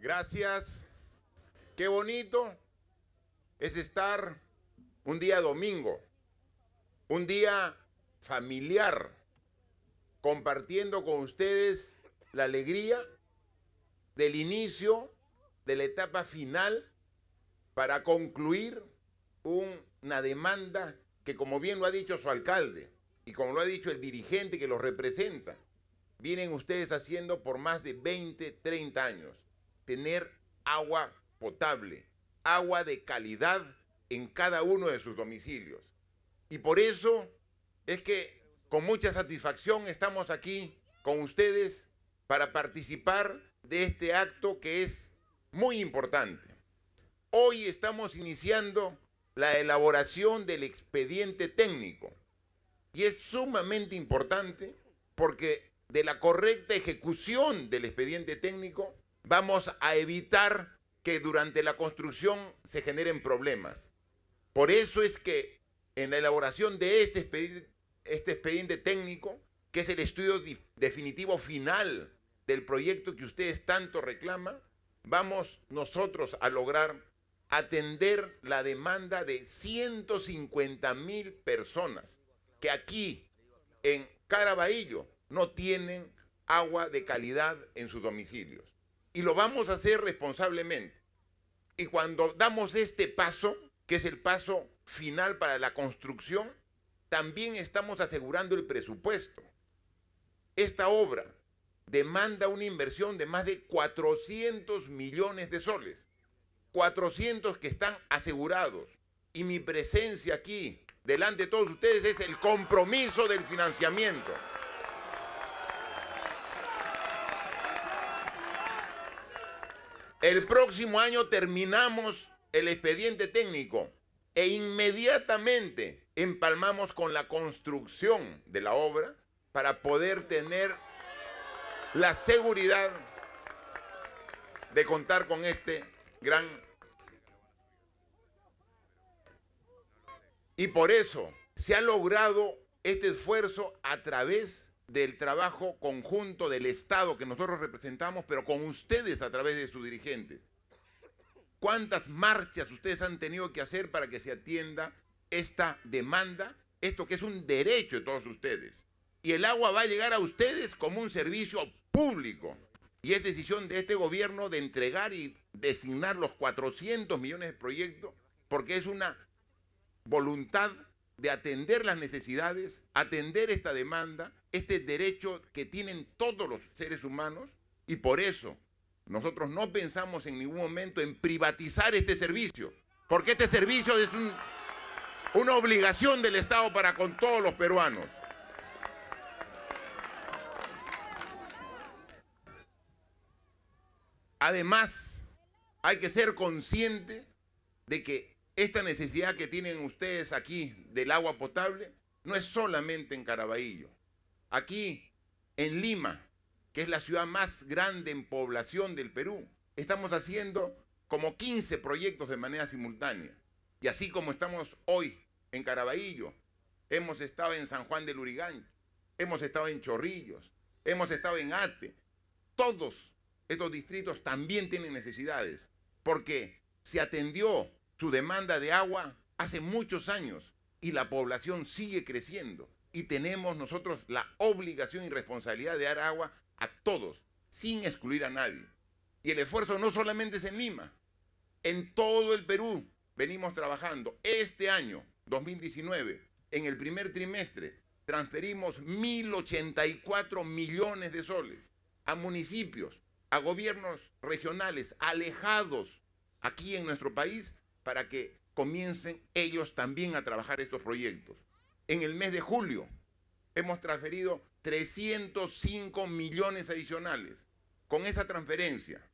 Gracias. Qué bonito es estar un día domingo, un día familiar, compartiendo con ustedes la alegría del inicio de la etapa final para concluir una demanda que, como bien lo ha dicho su alcalde y como lo ha dicho el dirigente que los representa, vienen ustedes haciendo por más de 20, 30 años tener agua potable, agua de calidad en cada uno de sus domicilios. Y por eso es que con mucha satisfacción estamos aquí con ustedes para participar de este acto que es muy importante. Hoy estamos iniciando la elaboración del expediente técnico y es sumamente importante porque de la correcta ejecución del expediente técnico vamos a evitar que durante la construcción se generen problemas. Por eso es que en la elaboración de este, este expediente, técnico, que es el estudio definitivo final del proyecto que ustedes tanto reclaman, vamos nosotros a lograr atender la demanda de 150 mil personas que aquí en Caraballo no tienen agua de calidad en sus domicilios y lo vamos a hacer responsablemente. Y cuando damos este paso, que es el paso final para la construcción, también estamos asegurando el presupuesto. Esta obra demanda una inversión de más de 400 millones de soles, 400 que están asegurados. Y mi presencia aquí, delante de todos ustedes, es el compromiso del financiamiento. El próximo año terminamos el expediente técnico e inmediatamente empalmamos con la construcción de la obra para poder tener la seguridad de contar con este gran... Y por eso se ha logrado este esfuerzo a través del trabajo conjunto del Estado que nosotros representamos, pero con ustedes a través de sus dirigentes. ¿Cuántas marchas ustedes han tenido que hacer para que se atienda esta demanda? Esto que es un derecho de todos ustedes. Y el agua va a llegar a ustedes como un servicio público. Y es decisión de este gobierno de entregar y designar los 400 millones de proyectos porque es una voluntad de atender las necesidades, atender esta demanda, este derecho que tienen todos los seres humanos y por eso nosotros no pensamos en ningún momento en privatizar este servicio, porque este servicio es una obligación del Estado para con todos los peruanos. Además, hay que ser consciente de que esta necesidad que tienen ustedes aquí del agua potable no es solamente en Caraballo. Aquí, en Lima, que es la ciudad más grande en población del Perú, estamos haciendo como 15 proyectos de manera simultánea. Y así como estamos hoy en Caraballo, hemos estado en San Juan del Urigan, hemos estado en Chorrillos, hemos estado en Ate. Todos estos distritos también tienen necesidades, porque se atendió su demanda de agua hace muchos años y la población sigue creciendo. Y tenemos nosotros la obligación y responsabilidad de dar agua a todos, sin excluir a nadie. Y el esfuerzo no solamente es en Lima, en todo el Perú venimos trabajando. Este año, 2019, en el primer trimestre, transferimos 1.084 millones de soles a municipios, a gobiernos regionales alejados aquí en nuestro país para que comiencen ellos también a trabajar estos proyectos. En el mes de julio hemos transferido 305 millones adicionales. Con esa transferencia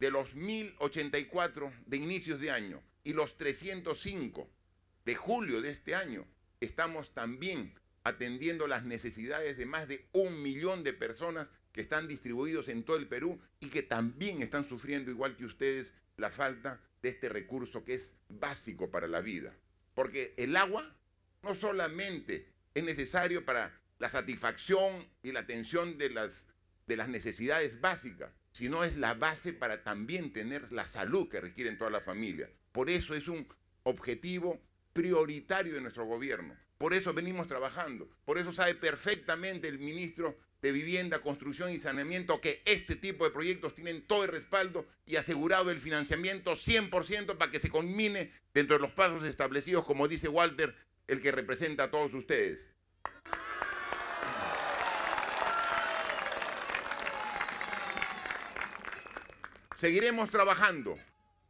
de los 1.084 de inicios de año y los 305 de julio de este año, estamos también atendiendo las necesidades de más de un millón de personas que están distribuidos en todo el Perú y que también están sufriendo, igual que ustedes, la falta de este recurso que es básico para la vida. Porque el agua no solamente es necesario para la satisfacción y la atención de las, de las necesidades básicas, sino es la base para también tener la salud que requieren toda la familia. Por eso es un objetivo prioritario de nuestro gobierno. Por eso venimos trabajando. Por eso sabe perfectamente el ministro de vivienda, construcción y saneamiento que este tipo de proyectos tienen todo el respaldo y asegurado el financiamiento 100% para que se combine dentro de los pasos establecidos, como dice Walter, el que representa a todos ustedes. Seguiremos trabajando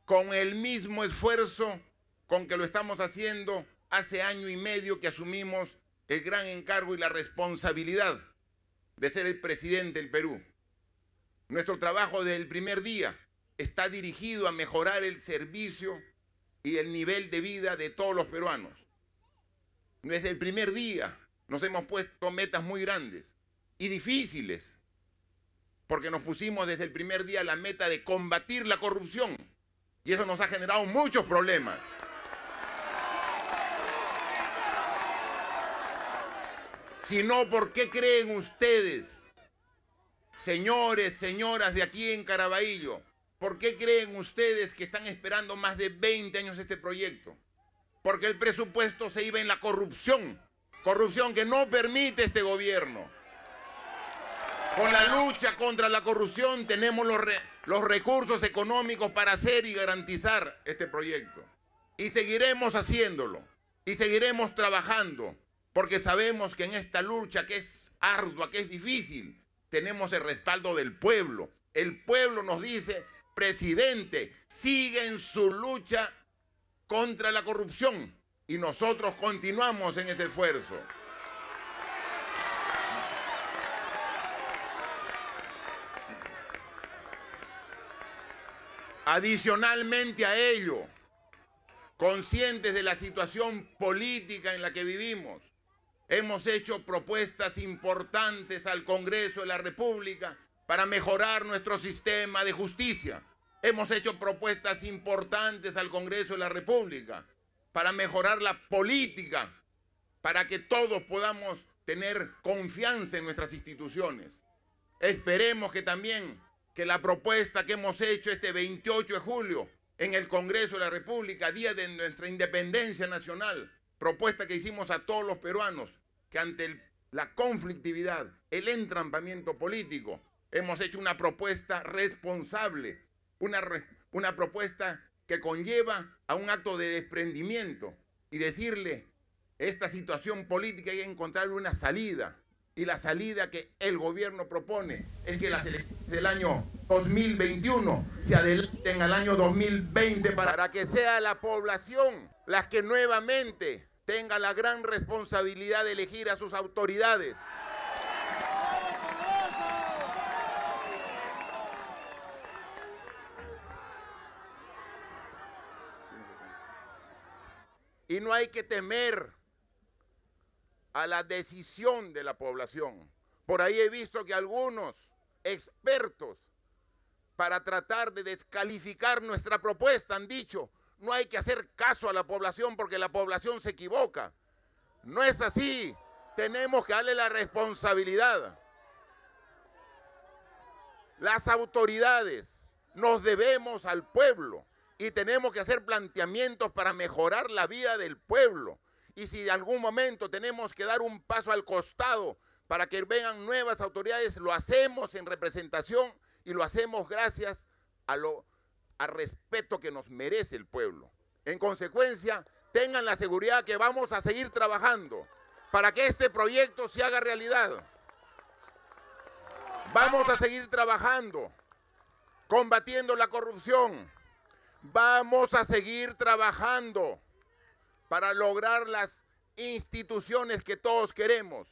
con el mismo esfuerzo con que lo estamos haciendo hace año y medio que asumimos el gran encargo y la responsabilidad de ser el presidente del Perú. Nuestro trabajo desde el primer día está dirigido a mejorar el servicio y el nivel de vida de todos los peruanos. Desde el primer día nos hemos puesto metas muy grandes y difíciles, porque nos pusimos desde el primer día la meta de combatir la corrupción y eso nos ha generado muchos problemas. sino por qué creen ustedes, señores, señoras de aquí en Caraballo, por qué creen ustedes que están esperando más de 20 años este proyecto. Porque el presupuesto se iba en la corrupción, corrupción que no permite este gobierno. Con la lucha contra la corrupción tenemos los, los recursos económicos para hacer y garantizar este proyecto. Y seguiremos haciéndolo. Y seguiremos trabajando porque sabemos que en esta lucha que es ardua, que es difícil, tenemos el respaldo del pueblo. El pueblo nos dice, presidente, sigue en su lucha contra la corrupción y nosotros continuamos en ese esfuerzo. Adicionalmente a ello, conscientes de la situación política en la que vivimos, Hemos hecho propuestas importantes al Congreso de la República para mejorar nuestro sistema de justicia. Hemos hecho propuestas importantes al Congreso de la República para mejorar la política, para que todos podamos tener confianza en nuestras instituciones. Esperemos que también que la propuesta que hemos hecho este 28 de julio en el Congreso de la República, día de nuestra independencia nacional, propuesta que hicimos a todos los peruanos, que ante la conflictividad, el entrampamiento político, hemos hecho una propuesta responsable, una, propuesta que conlleva a un acto de desprendimiento y decirle, esta situación política y encontrar una salida. Y la salida que el gobierno propone es que las elecciones del año 2021 se adelanten al año 2020 para que sea la población las que nuevamente tenga la gran responsabilidad de elegir a sus autoridades. Y no hay que temer a la decisión de la población. Por ahí he visto que algunos expertos para tratar de descalificar nuestra propuesta han dicho, no hay que hacer caso a la población porque la población se equivoca. No es así. Tenemos que darle la responsabilidad. Las autoridades nos debemos al pueblo y tenemos que hacer planteamientos para mejorar la vida del pueblo. Y si de algún momento tenemos que dar un paso al costado para que vengan nuevas autoridades, lo hacemos en representación y lo hacemos gracias a lo respeto que nos merece el pueblo. En consecuencia, tengan la seguridad que vamos a seguir trabajando para que este proyecto se haga realidad. Vamos a seguir trabajando, combatiendo la corrupción. Vamos a seguir trabajando para lograr las instituciones que todos queremos.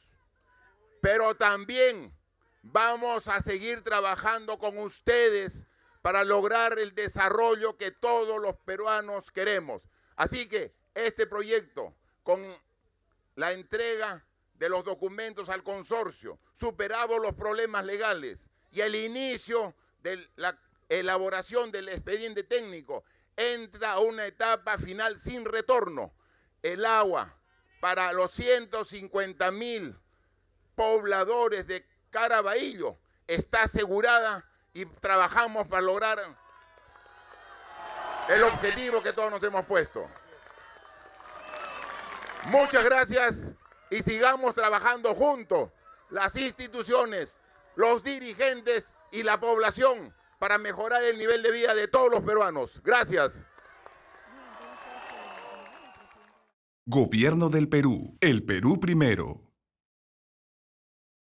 Pero también vamos a seguir trabajando con ustedes para lograr el desarrollo que todos los peruanos queremos. Así que este proyecto, con la entrega de los documentos al consorcio, superados los problemas legales y el inicio de la elaboración del expediente técnico, entra a una etapa final sin retorno. El agua para los 150 mil pobladores de Caraballo está asegurada y trabajamos para lograr el objetivo que todos nos hemos puesto. Muchas gracias y sigamos trabajando juntos, las instituciones, los dirigentes y la población, para mejorar el nivel de vida de todos los peruanos. Gracias. Gobierno del Perú. El Perú primero.